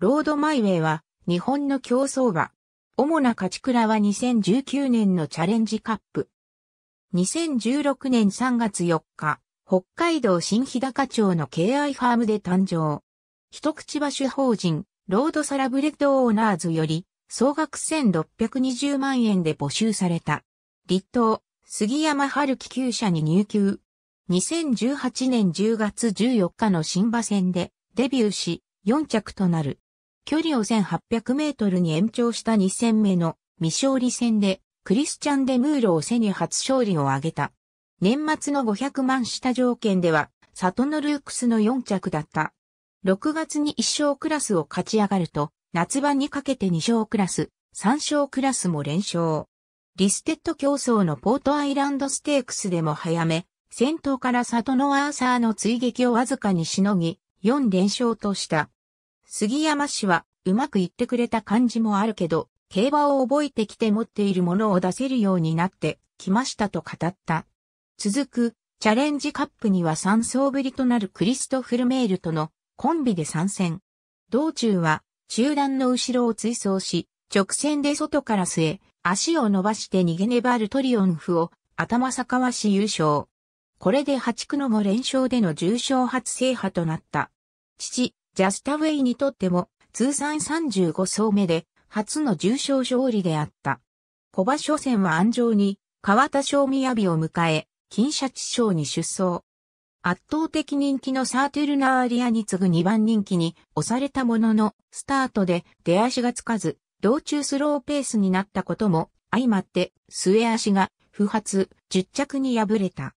ロードマイウェイは日本の競争馬。主な勝ち倉は2019年のチャレンジカップ。2016年3月4日、北海道新日高町の敬愛ファームで誕生。一口馬主法人、ロードサラブレッドオーナーズより、総額1620万円で募集された。立東、杉山春樹厩舎に入級。2018年10月14日の新馬戦でデビューし、4着となる。距離を1800メートルに延長した2戦目の未勝利戦で、クリスチャン・デ・ムーロを背に初勝利を挙げた。年末の500万下条件では、サトノルークスの4着だった。6月に1勝クラスを勝ち上がると、夏場にかけて2勝クラス、3勝クラスも連勝。リステッド競争のポートアイランドステークスでも早め、先頭からサトノアーサーの追撃をわずかにしのぎ、4連勝とした。杉山氏は、うまくいってくれた感じもあるけど、競馬を覚えてきて持っているものを出せるようになってきましたと語った。続く、チャレンジカップには3層ぶりとなるクリストフルメールとのコンビで参戦。道中は中段の後ろを追走し、直線で外から据え、足を伸ばして逃げ粘るトリオンフを頭坂わし優勝。これで8区の後連勝での重賞初制覇となった。父、ジャスタウェイにとっても通算35走目で初の重賞勝利であった。小馬初戦は安城に川田賞雅を迎え、金シャチ賞に出走。圧倒的人気のサーテルナーリアに次ぐ2番人気に押されたものの、スタートで出足がつかず、道中スローペースになったことも相まって末足が不発、10着に敗れた。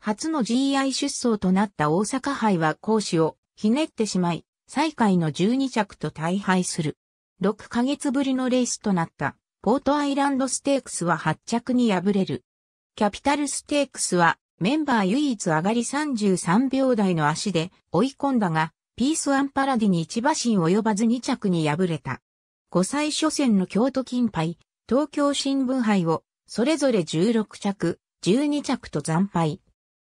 初の GI 出走となった大阪杯は講師をひねってしまい、最下位の12着と大敗する。6ヶ月ぶりのレースとなった、ポートアイランドステークスは8着に敗れる。キャピタルステークスは、メンバー唯一上がり33秒台の足で追い込んだが、ピースアンパラディに1馬身及ばず2着に敗れた。5歳初戦の京都金杯、東京新聞杯を、それぞれ16着、12着と惨敗。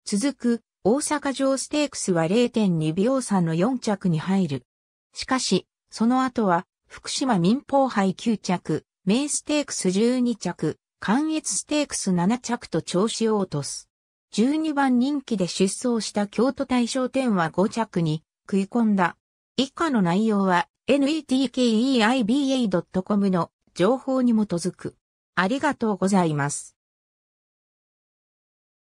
続く、大阪城ステークスは0.2秒差の4着に入る。しかし、その後は、福島民放杯9着、名ステークス12着、関越ステークス7着と調子を落とす。12番人気で出走した京都大賞店は5着に食い込んだ。以下の内容は netkeiba.com の情報に基づく。ありがとうございます。